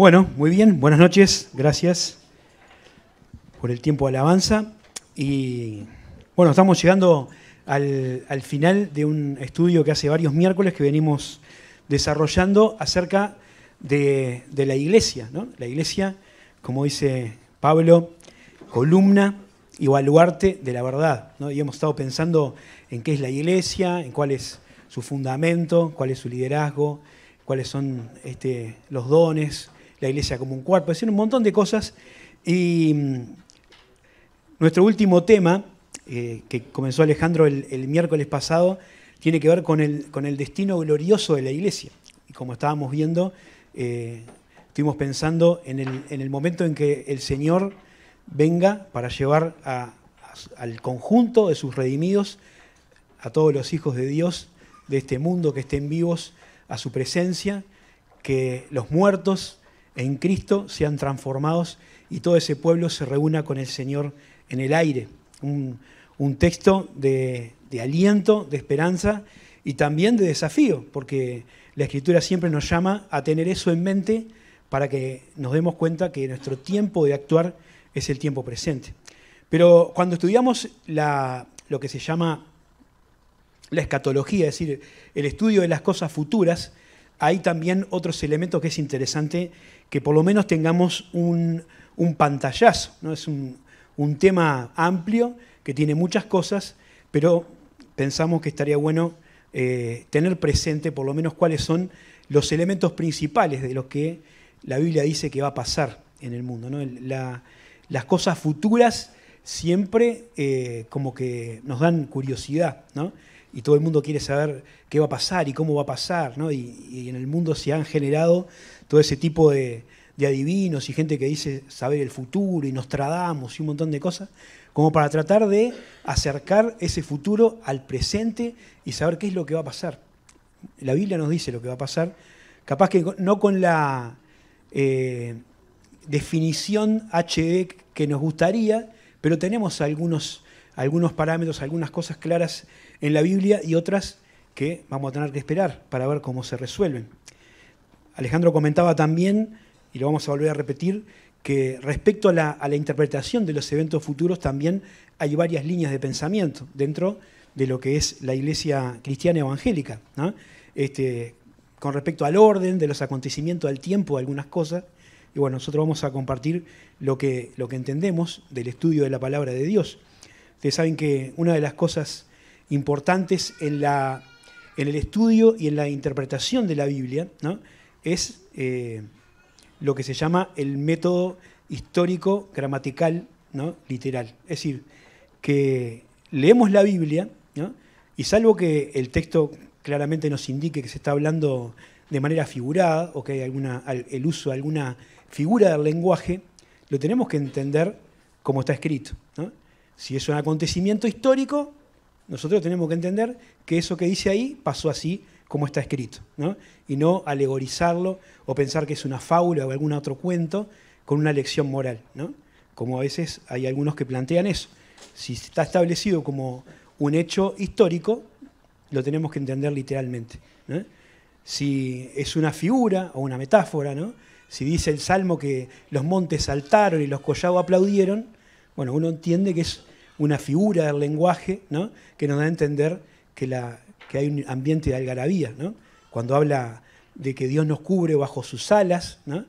Bueno, muy bien, buenas noches, gracias por el tiempo de alabanza. Y bueno, estamos llegando al, al, final de un estudio que hace varios miércoles que venimos desarrollando acerca de, la iglesia. ¿no? La iglesia, como dice Pablo, columna y baluarte de la verdad. ¿no? Y hemos estado pensando en qué es la iglesia, en cuál es su fundamento, cuál es su liderazgo, cuáles son este, los dones, la iglesia como un cuerpo, decir, un montón de cosas. Y mm, nuestro último tema, eh, que comenzó Alejandro el, miércoles pasado, tiene que ver con el, con el destino glorioso de la iglesia. Y como estábamos viendo, eh, estuvimos pensando en el, momento en que el Señor venga para llevar al conjunto de sus redimidos, a todos los hijos de Dios de este mundo que estén vivos, a su presencia, que los muertos en Cristo sean transformados y todo ese pueblo se reúna con el Señor en el aire. Un, texto de, aliento, de esperanza y también de desafío, porque la Escritura siempre nos llama a tener eso en mente para que nos demos cuenta que nuestro tiempo de actuar es el tiempo presente. Pero cuando estudiamos lo que se llama la escatología, es decir, el estudio de las cosas futuras, hay también otros elementos que es interesante que por lo menos tengamos un, pantallazo. ¿no? Es un, tema amplio que tiene muchas cosas, pero pensamos que estaría bueno eh, tener presente por lo menos cuáles son los elementos principales de los que la Biblia dice que va a pasar en el mundo. las cosas futuras siempre eh, como que nos dan curiosidad, ¿no? y todo el mundo quiere saber qué va a pasar y cómo va a pasar, y, y en el mundo se han generado todo ese tipo de, adivinos y gente que dice saber el futuro y nos tradamos y un montón de cosas, como para tratar de acercar ese futuro al presente y saber qué es lo que va a pasar. La Biblia nos dice lo que va a pasar, capaz que no con la eh, definición HD e que nos gustaría, pero tenemos algunos, algunos parámetros, algunas cosas claras en la Biblia y otras que vamos a tener que esperar para ver cómo se resuelven. Alejandro comentaba también, y lo vamos a volver a repetir, que respecto a la, interpretación de los eventos futuros también hay varias líneas de pensamiento dentro de lo que es la iglesia cristiana evangélica. Este, con respecto al orden de los acontecimientos, al tiempo algunas cosas. Y bueno, nosotros vamos a compartir lo que, lo que entendemos del estudio de la palabra de Dios. Ustedes saben que una de las cosas importantes en, la, en el estudio y en la interpretación de la Biblia, ¿no? es eh, lo que se llama el método histórico, gramatical, ¿no? literal. Es decir, que leemos la Biblia, y salvo que el texto claramente nos indique que se está hablando de manera figurada o que hay alguna, el uso de alguna figura del lenguaje, lo tenemos que entender como está escrito. Si es un acontecimiento histórico, nosotros tenemos que entender que eso que dice ahí pasó así como está escrito, y no alegorizarlo o pensar que es una fábula o algún otro cuento con una lección moral, ¿no? como a veces hay algunos que plantean eso. Si está establecido como un hecho histórico, lo tenemos que entender literalmente. Si es una figura o una metáfora, ¿no? si dice el Salmo que los montes saltaron y los collados aplaudieron, bueno, uno entiende que es una figura del lenguaje ¿no? que nos da a entender que la, que hay un ambiente de algarabía, ¿no? Cuando habla de que Dios nos cubre bajo sus alas, ¿no?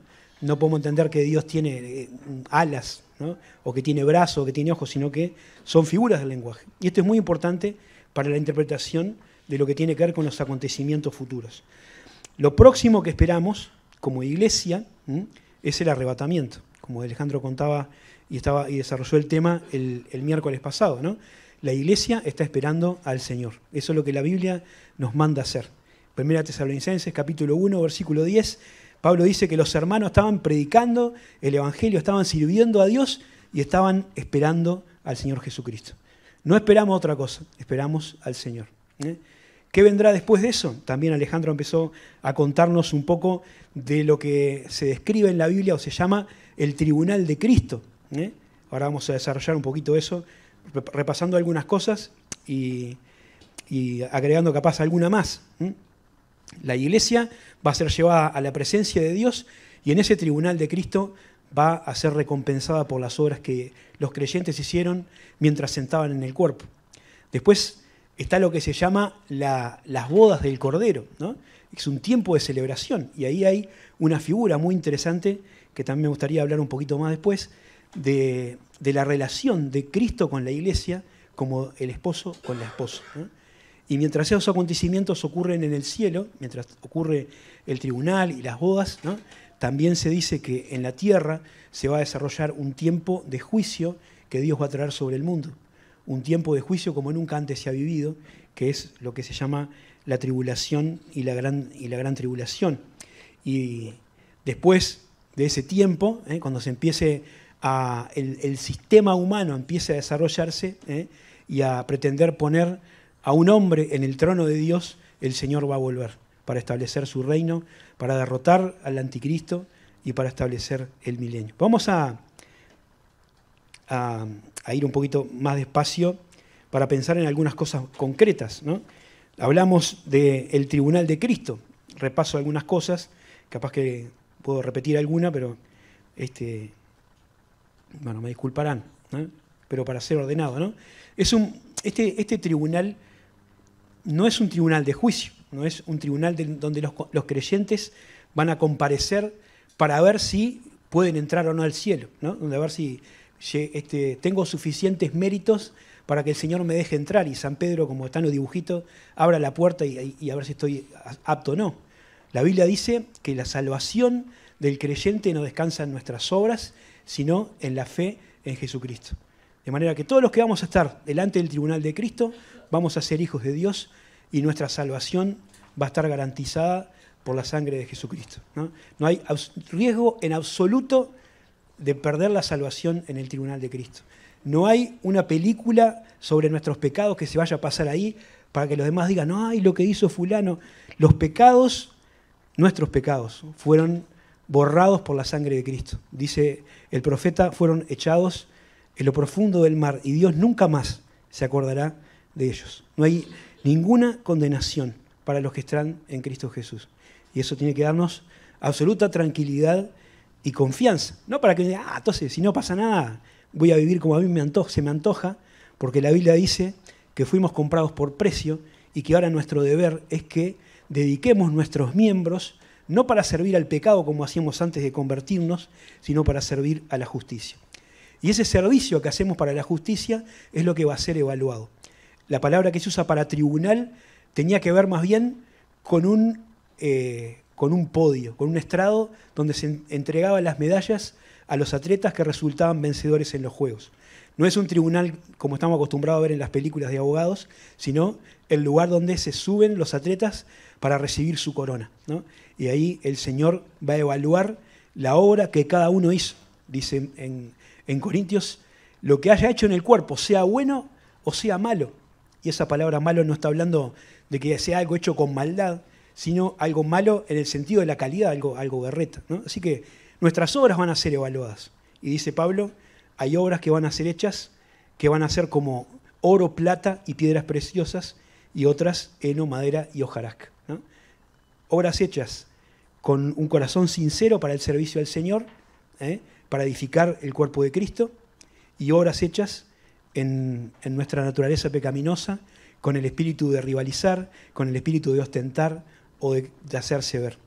podemos entender que Dios tiene eh, alas, O que tiene brazos, o que tiene ojos, sino que son figuras del lenguaje. Y esto es muy importante para la interpretación de lo que tiene que ver con los acontecimientos futuros. Lo próximo que esperamos como iglesia es el arrebatamiento, como Alejandro contaba y, estaba, y desarrolló el tema el, el miércoles pasado, ¿no? La iglesia está esperando al Señor. Eso es lo que la Biblia nos manda hacer. Primera Tesalonicenses capítulo 1, versículo 10. Pablo dice que los hermanos estaban predicando el Evangelio, estaban sirviendo a Dios y estaban esperando al Señor Jesucristo. No esperamos otra cosa, esperamos al Señor. ¿eh? ¿Qué vendrá después de eso? También Alejandro empezó a contarnos un poco de lo que se describe en la Biblia o se llama el tribunal de Cristo. ¿eh? Ahora vamos a desarrollar un poquito eso repasando algunas cosas y, agregando capaz alguna más. La iglesia va a ser llevada a la presencia de Dios y en ese tribunal de Cristo va a ser recompensada por las obras que los creyentes hicieron mientras sentaban en el cuerpo. Después está lo que se llama las bodas del Cordero, es un tiempo de celebración y ahí hay una figura muy interesante que también me gustaría hablar un poquito más después de, de la relación de Cristo con la iglesia como el esposo con la esposa. ¿eh? Y mientras esos acontecimientos ocurren en el cielo, mientras ocurre el tribunal y las bodas, también se dice que en la tierra se va a desarrollar un tiempo de juicio que Dios va a traer sobre el mundo. Un tiempo de juicio como nunca antes se ha vivido, que es lo que se llama la tribulación y la gran, y la gran tribulación. Y después de ese tiempo, ¿eh? cuando se empiece el, sistema humano empiece a desarrollarse ¿eh? y a pretender poner a un hombre en el trono de Dios, el Señor va a volver para establecer su reino, para derrotar al anticristo y para establecer el milenio. Vamos a, a, ir un poquito más despacio para pensar en algunas cosas concretas. Hablamos del tribunal de Cristo, repaso algunas cosas, capaz que puedo repetir alguna, pero este, bueno, me disculparán, pero para ser ordenado, ¿no? Es un, este, este, tribunal no es un tribunal de juicio, no es un tribunal donde los, creyentes van a comparecer para ver si pueden entrar o no al cielo, ¿no? Donde a ver si este, tengo suficientes méritos para que el Señor me deje entrar y San Pedro, como está en los dibujitos, abra la puerta y, y a ver si estoy apto o no. La Biblia dice que la salvación del creyente no descansa en nuestras obras, sino en la fe en Jesucristo. De manera que todos los que vamos a estar delante del tribunal de Cristo vamos a ser hijos de Dios y nuestra salvación va a estar garantizada por la sangre de Jesucristo. No, hay riesgo en absoluto de perder la salvación en el tribunal de Cristo. No hay una película sobre nuestros pecados que se vaya a pasar ahí para que los demás digan, no, ay, lo que hizo fulano. Los pecados, nuestros pecados, fueron borrados por la sangre de Cristo. Dice el profeta, fueron echados en lo profundo del mar y Dios nunca más se acordará de ellos. No hay ninguna condenación para los que están en Cristo Jesús. Y eso tiene que darnos absoluta tranquilidad y confianza. No para que, ah, entonces, si no pasa nada, voy a vivir como a mí me se me antoja, porque la Biblia dice que fuimos comprados por precio y que ahora nuestro deber es que dediquemos nuestros miembros no para servir al pecado como hacíamos antes de convertirnos, sino para servir a la justicia. Y ese servicio que hacemos para la justicia es lo que va a ser evaluado. La palabra que se usa para tribunal tenía que ver más bien con un, eh, con un podio, con un estrado donde se entregaban las medallas a los atletas que resultaban vencedores en los juegos. No es un tribunal como estamos acostumbrados a ver en las películas de abogados, sino el lugar donde se suben los atletas para recibir su corona. Y ahí el Señor va a evaluar la obra que cada uno hizo, dice en, Corintios, lo que haya hecho en el cuerpo, sea bueno o sea malo. Y esa palabra malo no está hablando de que sea algo hecho con maldad, sino algo malo en el sentido de la calidad, algo, algo berreta. Así que nuestras obras van a ser evaluadas. Y dice Pablo, hay obras que van a ser hechas, que van a ser como oro, plata y piedras preciosas, y otras heno, madera y hojarasca. Obras hechas con un corazón sincero para el servicio al Señor, ¿eh? para edificar el cuerpo de Cristo, y obras hechas en, en nuestra naturaleza pecaminosa, con el espíritu de rivalizar, con el espíritu de ostentar o de hacerse ver.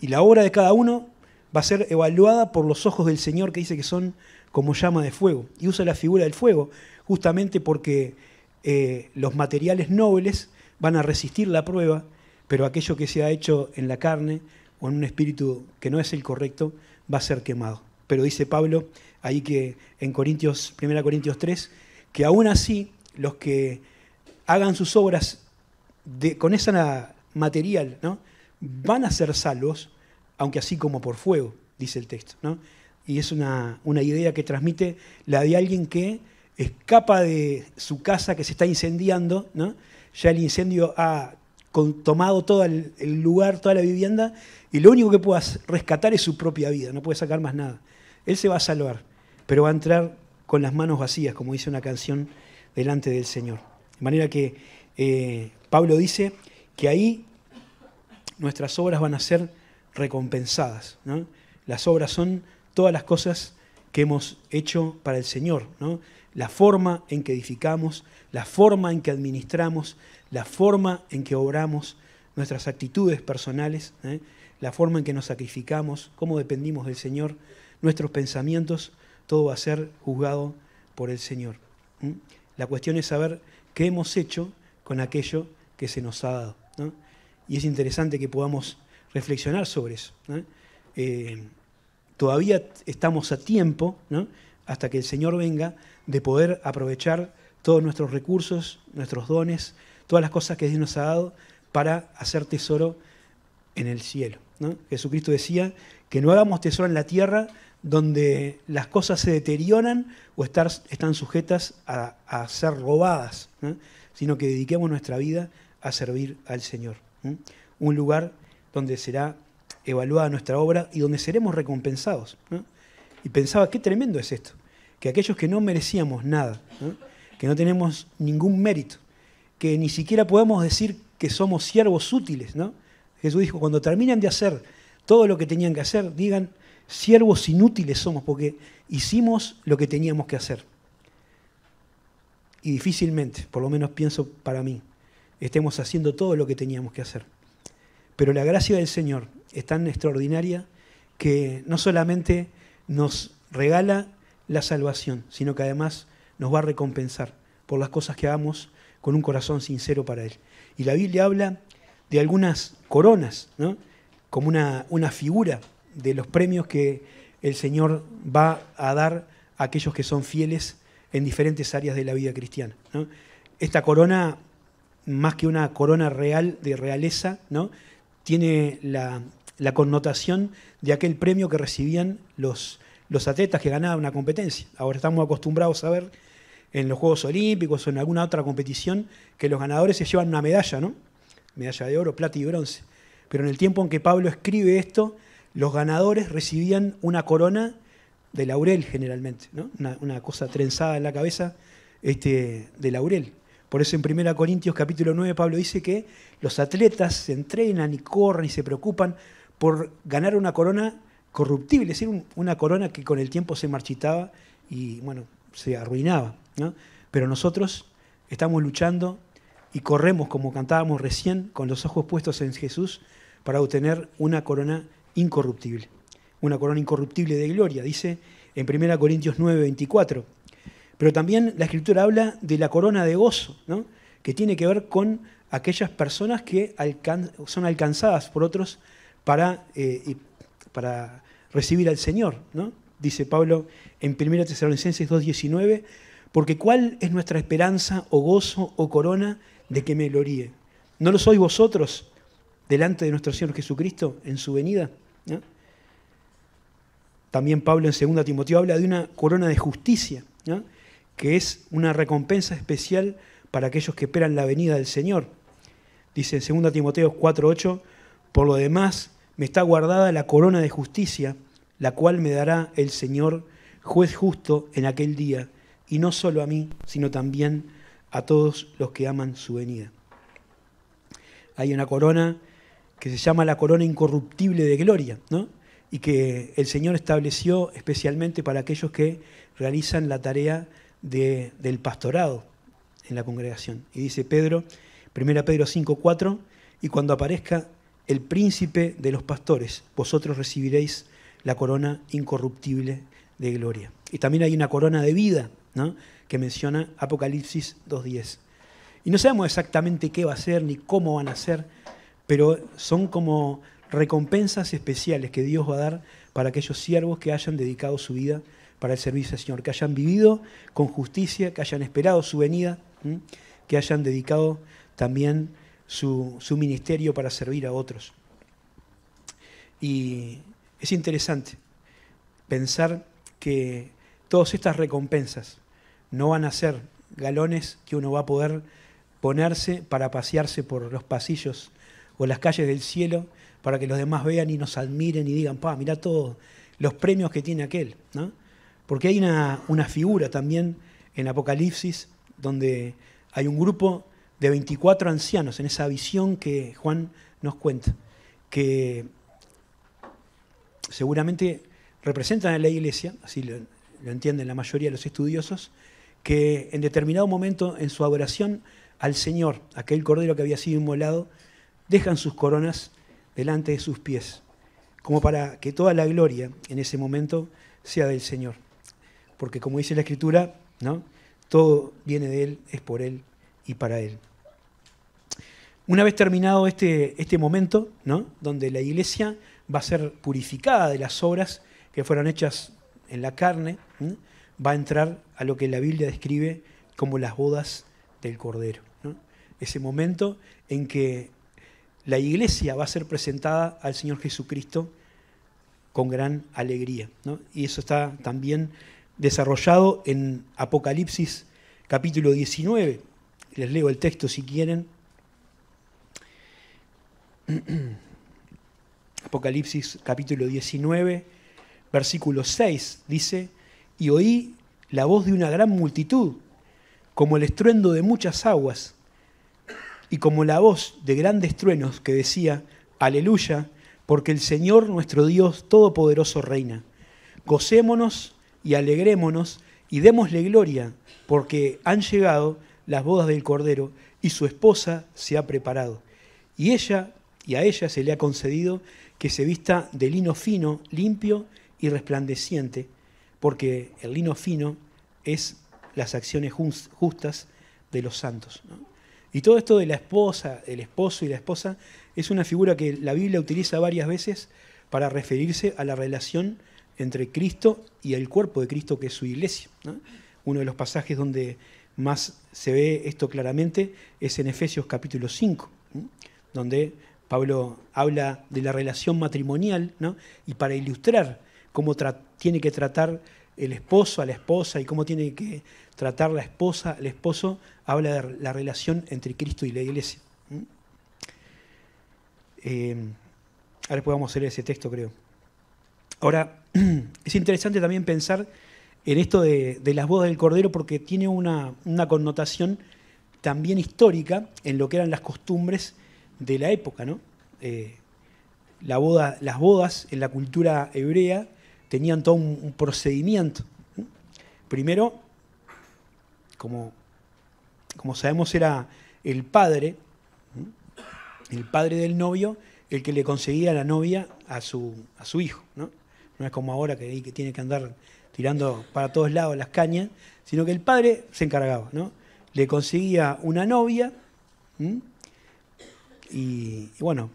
Y la obra de cada uno va a ser evaluada por los ojos del Señor, que dice que son como llama de fuego. Y usa la figura del fuego, justamente porque eh, los materiales nobles van a resistir la prueba, pero aquello que se ha hecho en la carne o en un espíritu que no es el correcto va a ser quemado. Pero dice Pablo ahí que en Corintios, 1 Corintios 3, que aún así los que hagan sus obras con esa material, ¿no? van a ser salvos, aunque así como por fuego, dice el texto. Y es una idea que transmite la de alguien que escapa de su casa que se está incendiando, ¿no? ya el incendio ha tomado todo el, lugar, toda la vivienda, y lo único que puede rescatar es su propia vida, no puede sacar más nada. Él se va a salvar, pero va a entrar con las manos vacías, como dice una canción, delante del Señor. De manera que eh, Pablo dice que ahí nuestras obras van a ser recompensadas. Las obras son todas las cosas que hemos hecho para el Señor. ¿no? la forma en que edificamos, la forma en que administramos, la forma en que obramos, nuestras actitudes personales, ¿eh? la forma en que nos sacrificamos, cómo dependimos del Señor, nuestros pensamientos, todo va a ser juzgado por el Señor. La cuestión es saber qué hemos hecho con aquello que se nos ha dado. Y es interesante que podamos reflexionar sobre eso. Eh, todavía estamos a tiempo, hasta que el Señor venga, de poder aprovechar todos nuestros recursos, nuestros dones, todas las cosas que Dios nos ha dado para hacer tesoro en el cielo. Jesucristo decía que no hagamos tesoro en la tierra donde las cosas se deterioran o están sujetas a, ser robadas, sino que dediquemos nuestra vida a servir al Señor. Un lugar donde será evaluada nuestra obra y donde seremos recompensados. Y pensaba, qué tremendo es esto que aquellos que no merecíamos nada, que no tenemos ningún mérito, que ni siquiera podemos decir que somos siervos útiles, ¿no? Jesús dijo, cuando terminan de hacer todo lo que tenían que hacer, digan, siervos inútiles somos porque hicimos lo que teníamos que hacer. Y difícilmente, por lo menos pienso para mí, estemos haciendo todo lo que teníamos que hacer. Pero la gracia del Señor es tan extraordinaria que no solamente nos regala la salvación, sino que además nos va a recompensar por las cosas que hagamos con un corazón sincero para Él. Y la Biblia habla de algunas coronas, como una, una figura de los premios que el Señor va a dar a aquellos que son fieles en diferentes áreas de la vida cristiana. Esta corona, más que una corona real de realeza, ¿no? tiene la, la connotación de aquel premio que recibían los los atletas que ganaban una competencia. Ahora estamos acostumbrados a ver en los Juegos Olímpicos o en alguna otra competición que los ganadores se llevan una medalla, ¿no? Medalla de oro, plata y bronce. Pero en el tiempo en que Pablo escribe esto, los ganadores recibían una corona de laurel generalmente, ¿no? una, cosa trenzada en la cabeza este, de laurel. Por eso en 1 Corintios capítulo 9 Pablo dice que los atletas se entrenan y corren y se preocupan por ganar una corona corruptible, es decir, una corona que con el tiempo se marchitaba y, bueno, se arruinaba. Pero nosotros estamos luchando y corremos, como cantábamos recién, con los ojos puestos en Jesús, para obtener una corona incorruptible, una corona incorruptible de gloria, dice en 1 Corintios 9, 24. Pero también la Escritura habla de la corona de gozo, que tiene que ver con aquellas personas que son alcanzadas por otros para eh, recibir al Señor, ¿no? Dice Pablo en 1 Tesalonicenses 2.19, porque cuál es nuestra esperanza o gozo o corona de que me gloríe. ¿No lo sois vosotros delante de nuestro Señor Jesucristo en su venida? También Pablo en 2 Timoteo habla de una corona de justicia, que es una recompensa especial para aquellos que esperan la venida del Señor. Dice en 2 Timoteo 4:8, por lo demás me está guardada la corona de justicia, la cual me dará el Señor, juez justo, en aquel día, y no solo a mí, sino también a todos los que aman su venida. Hay una corona que se llama la corona incorruptible de gloria, y que el Señor estableció especialmente para aquellos que realizan la tarea del pastorado en la congregación. Y dice Pedro, 1 Pedro 4 y cuando aparezca el príncipe de los pastores, vosotros recibiréis la corona incorruptible de gloria. Y también hay una corona de vida que menciona Apocalipsis 2.10. Y no sabemos exactamente qué va a ser ni cómo van a ser, pero son como recompensas especiales que Dios va a dar para aquellos siervos que hayan dedicado su vida para el servicio al Señor, que hayan vivido con justicia, que hayan esperado su venida, que hayan dedicado también su, su ministerio para servir a otros. Y es interesante pensar que todas estas recompensas no van a ser galones que uno va a poder ponerse para pasearse por los pasillos o las calles del cielo para que los demás vean y nos admiren y digan, pa, mira todos los premios que tiene aquel. Porque hay una, figura también en Apocalipsis donde hay un grupo de 24 ancianos en esa visión que Juan nos cuenta, que seguramente representan a la Iglesia, así lo, entienden la mayoría de los estudiosos, que en determinado momento en su adoración al Señor, aquel cordero que había sido inmolado, dejan sus coronas delante de sus pies, como para que toda la gloria en ese momento sea del Señor. Porque como dice la Escritura, ¿no? todo viene de Él, es por Él y para Él. Una vez terminado este, este momento, ¿no? donde la iglesia va a ser purificada de las obras que fueron hechas en la carne, va a entrar a lo que la Biblia describe como las bodas del Cordero. Ese momento en que la iglesia va a ser presentada al Señor Jesucristo con gran alegría. Y eso está también desarrollado en Apocalipsis capítulo 19. Les leo el texto si quieren. Apocalipsis capítulo 19, versículo 6, dice, y oí la voz de una gran multitud, como el estruendo de muchas aguas, y como la voz de grandes truenos que decía, aleluya, porque el Señor nuestro Dios Todopoderoso reina. Gocémonos y alegrémonos y démosle gloria, porque han llegado las bodas del Cordero y su esposa se ha preparado. Y ella, y a ella se le ha concedido que se vista de lino fino, limpio y resplandeciente, porque el lino fino es las acciones justas de los santos. Y todo esto de la esposa, el esposo y la esposa, es una figura que la Biblia utiliza varias veces para referirse a la relación entre Cristo y el cuerpo de Cristo, que es su iglesia. Uno de los pasajes donde más se ve esto claramente es en Efesios capítulo 5, donde Pablo habla de la relación matrimonial, ¿no? Y para ilustrar cómo tiene que tratar el esposo a la esposa y cómo tiene que tratar la esposa al esposo, habla de la relación entre Cristo y la iglesia. Eh, ahora después vamos a leer ese texto, creo. Ahora, es interesante también pensar en esto de, las bodas del Cordero porque tiene una, una connotación también histórica en lo que eran las costumbres de la época, ¿no? Eh, las bodas en la cultura hebrea tenían todo un, procedimiento. Primero, como, como sabemos, era el padre, el padre del novio, el que le conseguía la novia a su, hijo. ¿no? no es como ahora que, tiene que andar tirando para todos lados las cañas, sino que el padre se encargaba. ¿no? Le conseguía una novia, y, bueno,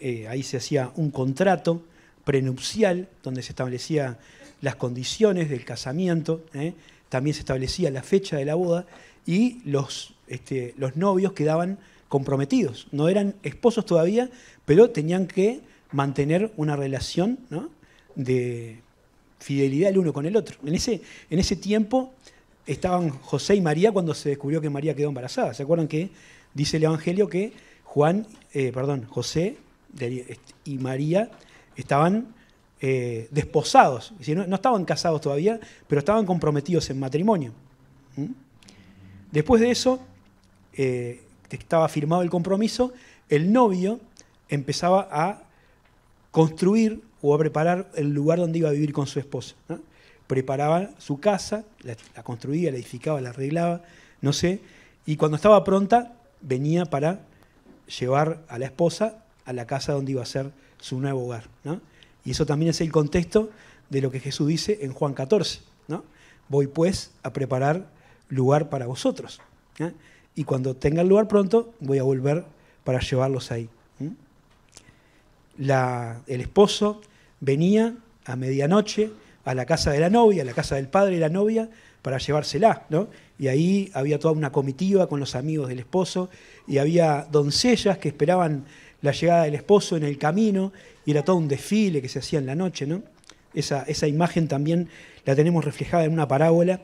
eh, ahí se hacía un contrato prenupcial donde se establecía las condiciones del casamiento, ¿eh? también se establecía la fecha de la boda y los, este, los novios quedaban comprometidos. No eran esposos todavía, pero tenían que mantener una relación de fidelidad el uno con el otro. En ese, en ese tiempo estaban José y María cuando se descubrió que María quedó embarazada. ¿Se acuerdan que dice el Evangelio que Juan, eh, perdón, José y María estaban eh, desposados, no, estaban casados todavía, pero estaban comprometidos en matrimonio. ¿Mm? Después de eso, eh, estaba firmado el compromiso, el novio empezaba a construir o a preparar el lugar donde iba a vivir con su esposa. Preparaba su casa, la construía, la edificaba, la arreglaba, no sé, y cuando estaba pronta venía para llevar a la esposa a la casa donde iba a ser su nuevo hogar. ¿no? Y eso también es el contexto de lo que Jesús dice en Juan 14. ¿no? Voy pues a preparar lugar para vosotros. Y cuando tenga el lugar pronto, voy a volver para llevarlos ahí. el esposo venía a medianoche a la casa de la novia, a la casa del padre de la novia, para llevársela, ¿no? y ahí había toda una comitiva con los amigos del esposo y había doncellas que esperaban la llegada del esposo en el camino y era todo un desfile que se hacía en la noche, ¿no? Esa, esa imagen también la tenemos reflejada en una parábola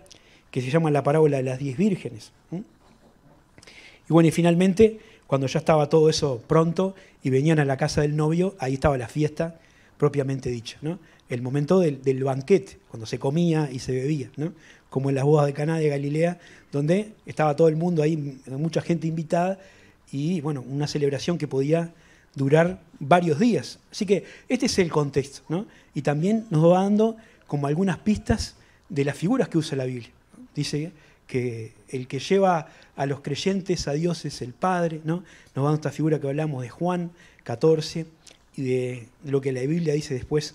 que se llama la parábola de las diez vírgenes. Y bueno, y finalmente, cuando ya estaba todo eso pronto y venían a la casa del novio, ahí estaba la fiesta propiamente dicha, ¿no? El momento del, del banquete, cuando se comía y se bebía, ¿no? como en las bodas de Caná de Galilea, donde estaba todo el mundo ahí, mucha gente invitada, y bueno, una celebración que podía durar varios días. Así que este es el contexto, ¿no? Y también nos va dando como algunas pistas de las figuras que usa la Biblia. Dice que el que lleva a los creyentes a Dios es el Padre, ¿no? Nos va dando esta figura que hablamos de Juan 14 y de lo que la Biblia dice después,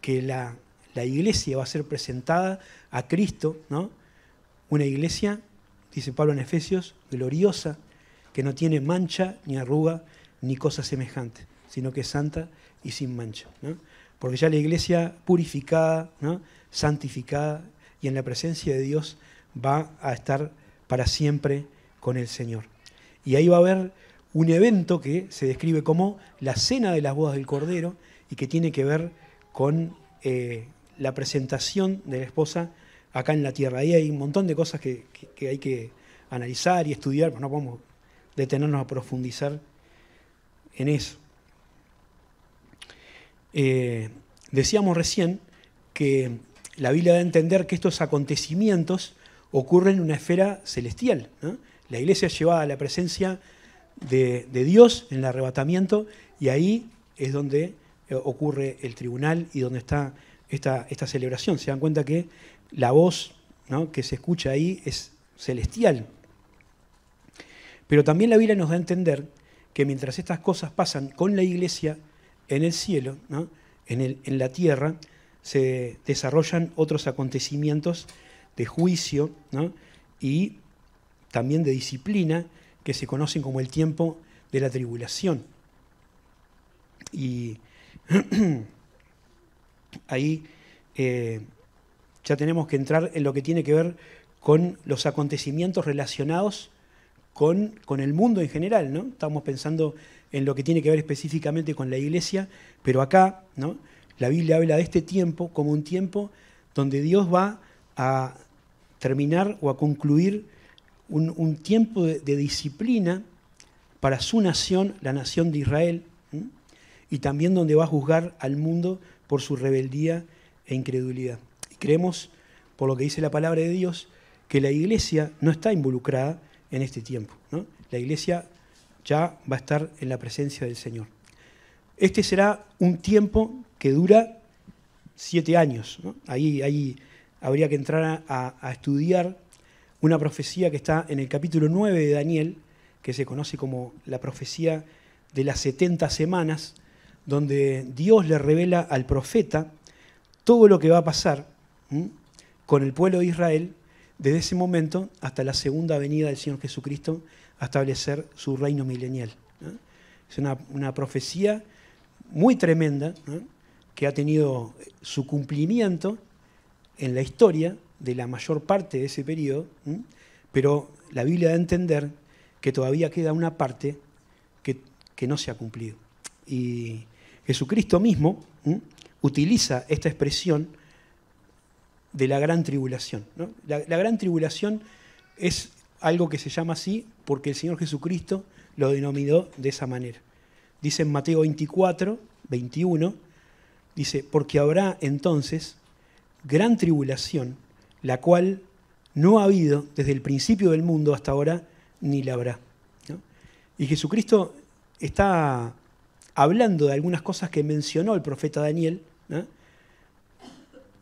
que la la iglesia va a ser presentada a Cristo, ¿no? Una iglesia, dice Pablo en Efesios, gloriosa, que no tiene mancha, ni arruga, ni cosa semejante, sino que es santa y sin mancha, Porque ya la iglesia purificada, santificada y en la presencia de Dios va a estar para siempre con el Señor. Y ahí va a haber un evento que se describe como la cena de las bodas del Cordero y que tiene que ver con eh, la presentación de la esposa acá en la tierra. Ahí hay un montón de cosas que, hay que analizar y estudiar, pero no podemos detenernos a profundizar en eso. Eh, decíamos recién que la Biblia da a entender que estos acontecimientos ocurren en una esfera celestial. La iglesia es llevada a la presencia de, de, Dios en el arrebatamiento y ahí es donde eh, ocurre el tribunal y donde está esta, celebración. Se dan cuenta que la voz que se escucha ahí es celestial. Pero también la Biblia nos da a entender que mientras estas cosas pasan con la iglesia en el cielo, en, la tierra, se desarrollan otros acontecimientos de juicio y también de disciplina que se conocen como el tiempo de la tribulación. Y ahí eh, ya tenemos que entrar en lo que tiene que ver con los acontecimientos relacionados con, el mundo en general, ¿no? Estamos pensando en lo que tiene que ver específicamente con la iglesia, pero acá, La Biblia habla de este tiempo como un tiempo donde Dios va a terminar o a concluir un, tiempo de, disciplina para su nación, la nación de Israel, y también donde va a juzgar al mundo por su rebeldía e incredulidad. Y creemos, por lo que dice la palabra de Dios, que la iglesia no está involucrada en este tiempo. La iglesia ya va a estar en la presencia del Señor. Este será un tiempo que dura siete años. Ahí, ahí, habría que entrar a, estudiar una profecía que está en el capítulo 9 de Daniel, que se conoce como la profecía de las 70 semanas, donde Dios le revela al profeta todo lo que va a pasar con el pueblo de Israel desde ese momento hasta la segunda venida del Señor Jesucristo a establecer su reino milenial. Es una, profecía muy tremenda que ha tenido su cumplimiento en la historia de la mayor parte de ese periodo, pero la Biblia da a entender que todavía queda una parte que, que no se ha cumplido. Y Jesucristo mismo utiliza esta expresión de la gran tribulación. La, gran tribulación es algo que se llama así porque el Señor Jesucristo lo denominó de esa manera. Dice en Mateo 24, 21, dice, porque habrá entonces gran tribulación, la cual no ha habido desde el principio del mundo hasta ahora, ni la habrá. Y Jesucristo está hablando de algunas cosas que mencionó el profeta Daniel,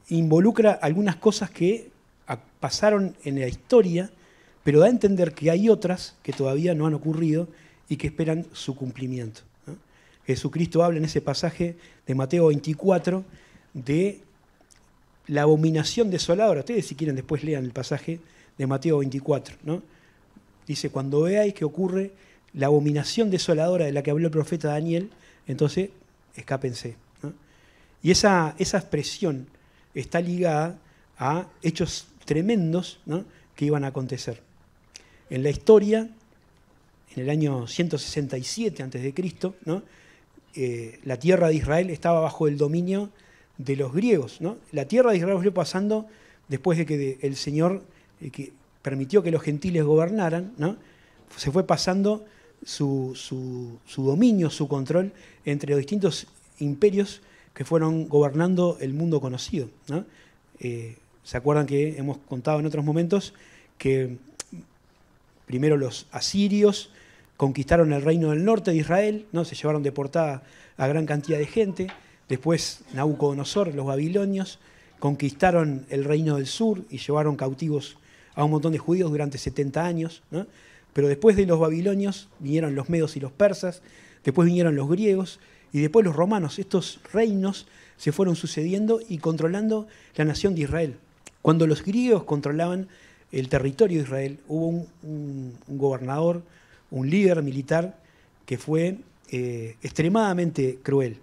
involucra algunas cosas que pasaron en la historia, pero da a entender que hay otras que todavía no han ocurrido y que esperan su cumplimiento. Jesucristo habla en ese pasaje de Mateo 24 de la abominación desoladora. Ustedes si quieren después lean el pasaje de Mateo 24. Dice, cuando veáis que ocurre la abominación desoladora de la que habló el profeta Daniel, entonces escápense. Y esa, esa expresión está ligada a hechos tremendos que iban a acontecer. En la historia, en el año 167 a.C., ¿no? Eh, la tierra de Israel estaba bajo el dominio de los griegos. La tierra de Israel fue pasando después de que el Señor eh, que permitió que los gentiles gobernaran, se fue pasando su, dominio, su control entre los distintos imperios que fueron gobernando el mundo conocido. Eh, ¿Se acuerdan que hemos contado en otros momentos que primero los asirios conquistaron el reino del norte de Israel, ¿no? se llevaron deportada a gran cantidad de gente, después Nabucodonosor, los babilonios, conquistaron el reino del sur y llevaron cautivos a un montón de judíos durante 70 años. Pero después de los babilonios vinieron los medos y los persas, después vinieron los griegos y después los romanos. Estos reinos se fueron sucediendo y controlando la nación de Israel. Cuando los griegos controlaban el territorio de Israel, hubo un, gobernador, un líder militar que fue eh, extremadamente cruel,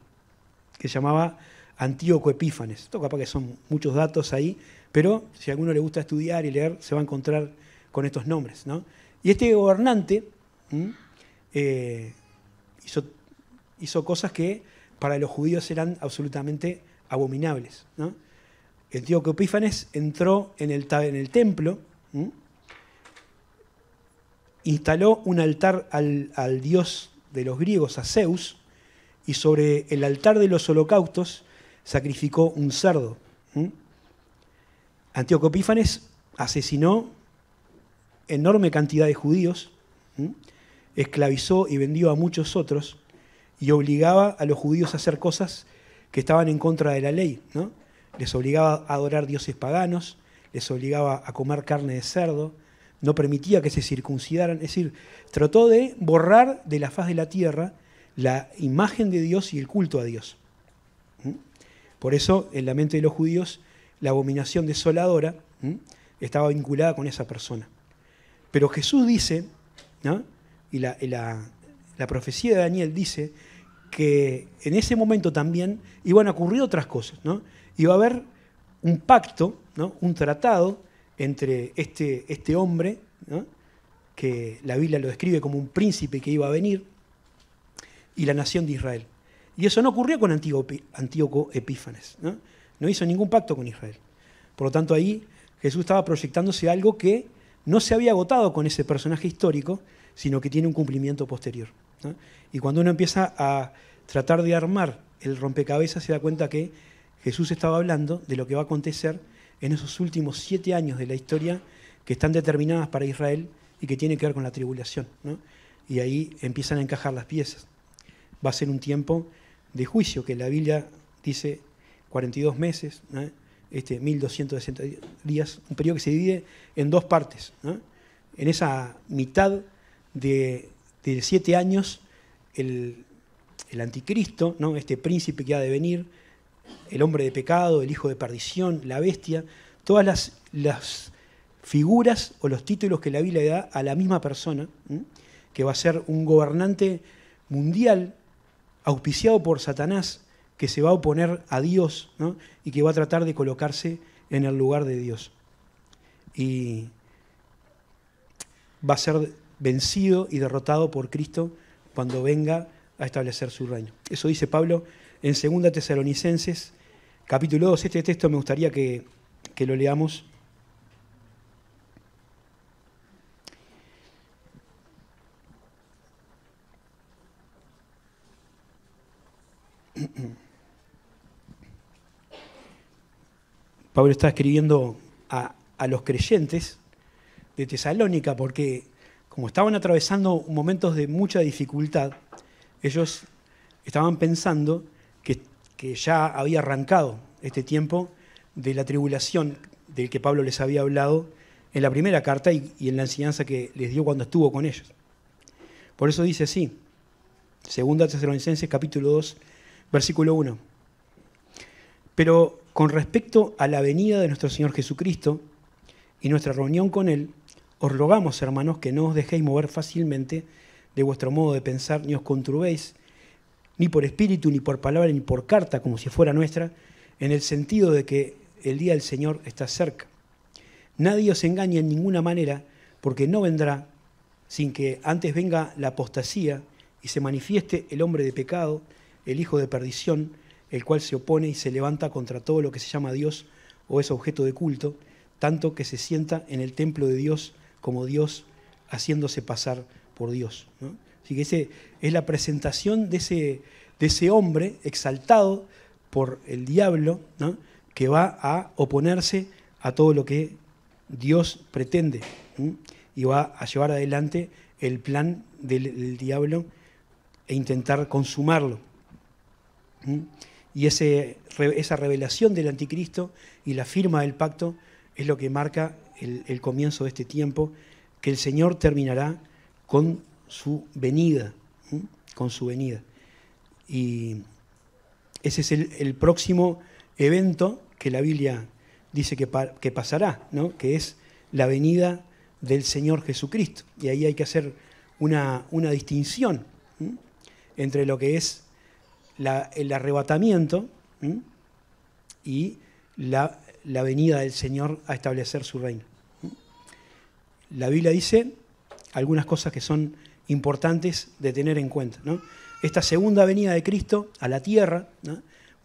que se llamaba Antíoco Epífanes. Esto capaz que son muchos datos ahí, pero si a alguno le gusta estudiar y leer, se va a encontrar con estos nombres. ¿no? Y este gobernante eh, hizo, cosas que para los judíos eran absolutamente abominables. ¿no? Epífanes entró en el, en el templo, instaló un altar al, dios de los griegos, a Zeus, y sobre el altar de los holocaustos sacrificó un cerdo. Antíoco Epífanes asesinó enorme cantidad de judíos, esclavizó y vendió a muchos otros y obligaba a los judíos a hacer cosas que estaban en contra de la ley. Les obligaba a adorar dioses paganos, les obligaba a comer carne de cerdo, no permitía que se circuncidaran. Es decir, trató de borrar de la faz de la tierra la imagen de Dios y el culto a Dios. Por eso, en la mente de los judíos, la abominación desoladora estaba vinculada con esa persona. Pero Jesús dice, y, la, profecía de Daniel dice, que en ese momento también iban a ocurrir otras cosas. Iba a haber un pacto, ¿no? un tratado entre este, este hombre, que la Biblia lo describe como un príncipe que iba a venir, y la nación de Israel. Y eso no ocurrió con Antíoco Epífanes. ¿no? no hizo ningún pacto con Israel. Por lo tanto, ahí Jesús estaba proyectándose algo que no se había agotado con ese personaje histórico, sino que tiene un cumplimiento posterior. Y cuando uno empieza a tratar de armar el rompecabezas, se da cuenta que Jesús estaba hablando de lo que va a acontecer en esos últimos siete años de la historia que están determinadas para Israel y que tiene que ver con la tribulación. Y ahí empiezan a encajar las piezas. Va a ser un tiempo de juicio, que la Biblia dice 42 meses, ¿no? este, 1260 días, un periodo que se divide en dos partes. En esa mitad de, siete años, el, anticristo, ¿no? este príncipe que ha de venir, el hombre de pecado, el hijo de perdición, la bestia, todas las, figuras o los títulos que la Biblia da a la misma persona, que va a ser un gobernante mundial auspiciado por Satanás, que se va a oponer a Dios y que va a tratar de colocarse en el lugar de Dios. Y va a ser vencido y derrotado por Cristo cuando venga a establecer su reino. Eso dice Pablo en 2 Tesalonicenses, capítulo 2. Este texto me gustaría que, que lo leamos. Pablo está escribiendo a, los creyentes de Tesalónica porque como estaban atravesando momentos de mucha dificultad, ellos estaban pensando que, ya había arrancado este tiempo de la tribulación del que Pablo les había hablado en la primera carta y, en la enseñanza que les dio cuando estuvo con ellos. Por eso dice así, 2 Tesalonicenses capítulo 2, versículo 1. Pero con respecto a la venida de nuestro Señor Jesucristo y nuestra reunión con Él, os rogamos, hermanos, que no os dejéis mover fácilmente de vuestro modo de pensar, ni os conturbéis, ni por espíritu, ni por palabra, ni por carta, como si fuera nuestra, en el sentido de que el día del Señor está cerca. Nadie os engañe en ninguna manera, porque no vendrá sin que antes venga la apostasía y se manifieste el hombre de pecado, el hijo de perdición, el cual se opone y se levanta contra todo lo que se llama Dios o es objeto de culto, tanto que se sienta en el templo de Dios como Dios haciéndose pasar por Dios. Así que ese, es la presentación de ese, de ese hombre exaltado por el diablo que va a oponerse a todo lo que Dios pretende y va a llevar adelante el plan del, diablo e intentar consumarlo. Y esa revelación del anticristo y la firma del pacto es lo que marca el, comienzo de este tiempo, que el Señor terminará con su venida, con su venida. Y ese es el, próximo evento que la Biblia dice que, pasará, ¿no? que es la venida del Señor Jesucristo. Y ahí hay que hacer una, distinción entre lo que es el arrebatamiento y la, venida del Señor a establecer su reino. La Biblia dice algunas cosas que son importantes de tener en cuenta. Esta segunda venida de Cristo a la tierra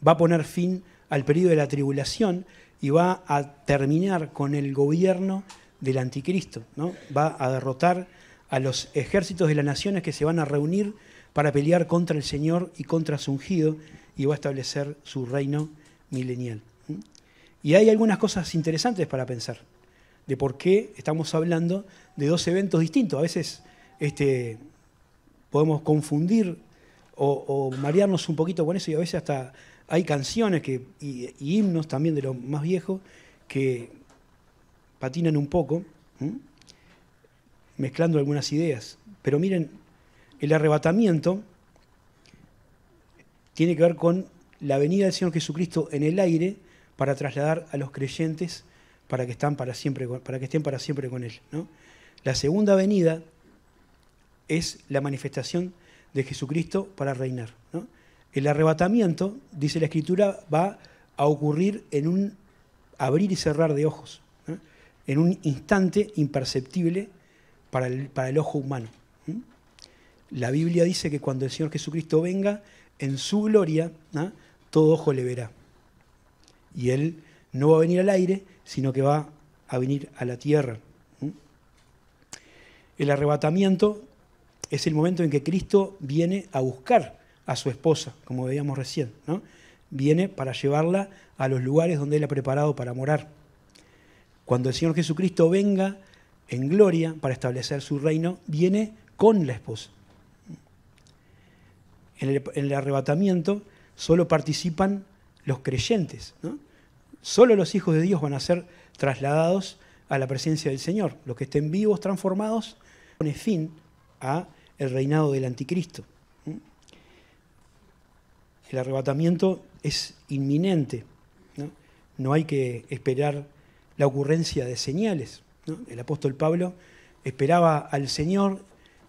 va a poner fin al periodo de la tribulación y va a terminar con el gobierno del anticristo. Va a derrotar a los ejércitos de las naciones que se van a reunir para pelear contra el Señor y contra su ungido y va a establecer su reino milenial. ¿Mm? Y hay algunas cosas interesantes para pensar de por qué estamos hablando de dos eventos distintos. A veces este, podemos confundir o, marearnos un poquito con eso y a veces hasta hay canciones que, y, himnos también de los más viejos que patinan un poco, mezclando algunas ideas. Pero miren, el arrebatamiento tiene que ver con la venida del Señor Jesucristo en el aire para trasladar a los creyentes para que, estén para siempre con Él. La segunda venida es la manifestación de Jesucristo para reinar. El arrebatamiento, dice la Escritura, va a ocurrir en un abrir y cerrar de ojos, en un instante imperceptible para el, ojo humano la Biblia dice que cuando el Señor Jesucristo venga, en su gloria, ¿ah? todo ojo le verá. Y Él no va a venir al aire, sino que va a venir a la tierra. El arrebatamiento es el momento en que Cristo viene a buscar a su esposa, como veíamos recién. Viene para llevarla a los lugares donde Él ha preparado para morar. Cuando el Señor Jesucristo venga en gloria para establecer su reino, viene con la esposa en el, arrebatamiento solo participan los creyentes. Solo los hijos de Dios van a ser trasladados a la presencia del Señor. Los que estén vivos, transformados, pone fin al reinado del anticristo. El arrebatamiento es inminente. No, hay que esperar la ocurrencia de señales. El apóstol Pablo esperaba al Señor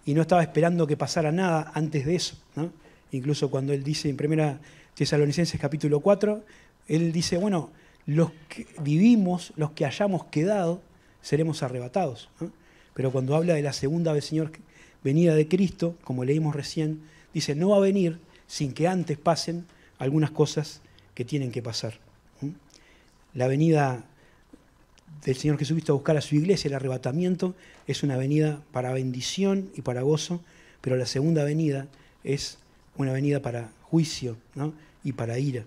y no estaba esperando que pasara nada antes de eso. ¿no? Incluso cuando él dice en primera Tesalonicenses capítulo 4, él dice, bueno, los que vivimos, los que hayamos quedado, seremos arrebatados. Pero cuando habla de la segunda venida de Cristo, como leímos recién, dice, no va a venir sin que antes pasen algunas cosas que tienen que pasar. La venida del Señor Jesucristo a buscar a su iglesia, el arrebatamiento, es una venida para bendición y para gozo, pero la segunda venida es una venida para juicio y para ira.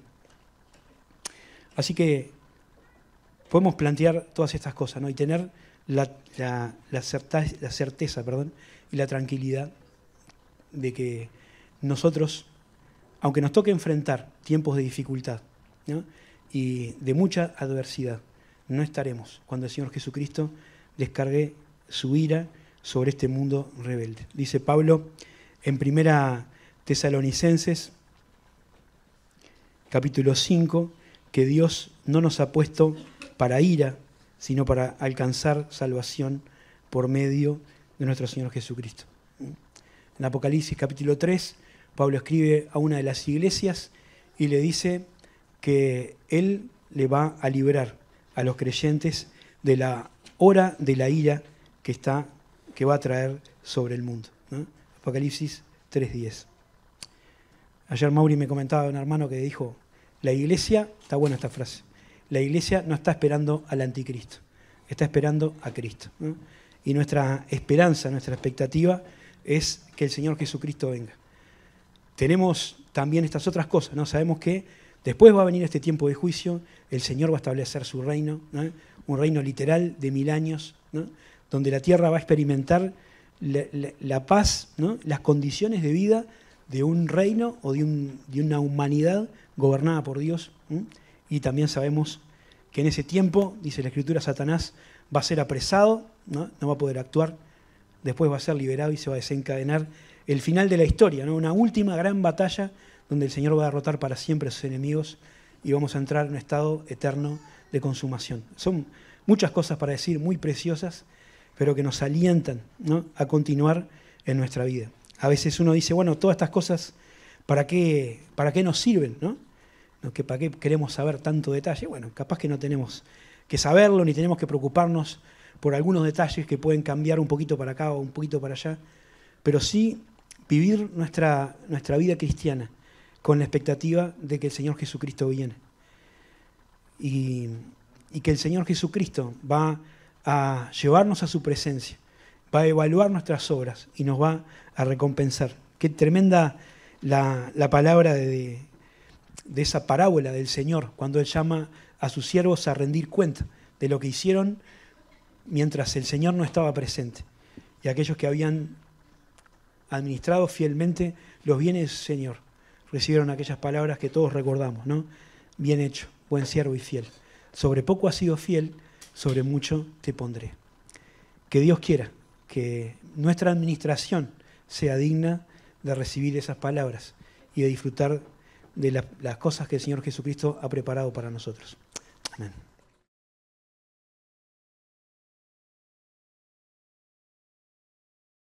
Así que podemos plantear todas estas cosas ¿no? y tener la, certeza, la certeza perdón, y la tranquilidad de que nosotros, aunque nos toque enfrentar tiempos de dificultad y de mucha adversidad, no estaremos cuando el Señor Jesucristo descargue su ira sobre este mundo rebelde. Dice Pablo en primera Tesalonicenses, capítulo 5, que Dios no nos ha puesto para ira, sino para alcanzar salvación por medio de nuestro Señor Jesucristo. En Apocalipsis capítulo 3, Pablo escribe a una de las iglesias y le dice que Él le va a liberar a los creyentes de la hora de la ira que, está, que va a traer sobre el mundo. Apocalipsis 3.10. Ayer Mauri me comentaba de un hermano que dijo, la iglesia, está buena esta frase, la iglesia no está esperando al anticristo, está esperando a Cristo. Y nuestra esperanza, nuestra expectativa es que el Señor Jesucristo venga. Tenemos también estas otras cosas, ¿no? Sabemos que después va a venir este tiempo de juicio, el Señor va a establecer su reino, un reino literal de mil años, donde la tierra va a experimentar la, paz, las condiciones de vida de un reino o de, una humanidad gobernada por Dios. Y también sabemos que en ese tiempo, dice la Escritura, Satanás va a ser apresado, ¿no? va a poder actuar, después va a ser liberado y se va a desencadenar el final de la historia, ¿no? una última gran batalla donde el Señor va a derrotar para siempre a sus enemigos y vamos a entrar en un estado eterno de consumación. Son muchas cosas para decir, muy preciosas, pero que nos alientan a continuar en nuestra vida. A veces uno dice, bueno, todas estas cosas, ¿para qué, para qué nos sirven? ¿no? ¿Para qué queremos saber tanto detalle? Bueno, capaz que no tenemos que saberlo ni tenemos que preocuparnos por algunos detalles que pueden cambiar un poquito para acá o un poquito para allá, pero sí vivir nuestra, nuestra vida cristiana con la expectativa de que el Señor Jesucristo viene y que el Señor Jesucristo va a llevarnos a su presencia va a evaluar nuestras obras y nos va a recompensar. Qué tremenda la, palabra de, esa parábola del Señor cuando Él llama a sus siervos a rendir cuenta de lo que hicieron mientras el Señor no estaba presente. Y aquellos que habían administrado fielmente los bienes del Señor recibieron aquellas palabras que todos recordamos, ¿no? Bien hecho, buen siervo y fiel. Sobre poco has sido fiel, sobre mucho te pondré. Que Dios quiera que nuestra administración sea digna de recibir esas palabras y de disfrutar de las cosas que el Señor Jesucristo ha preparado para nosotros. Amén.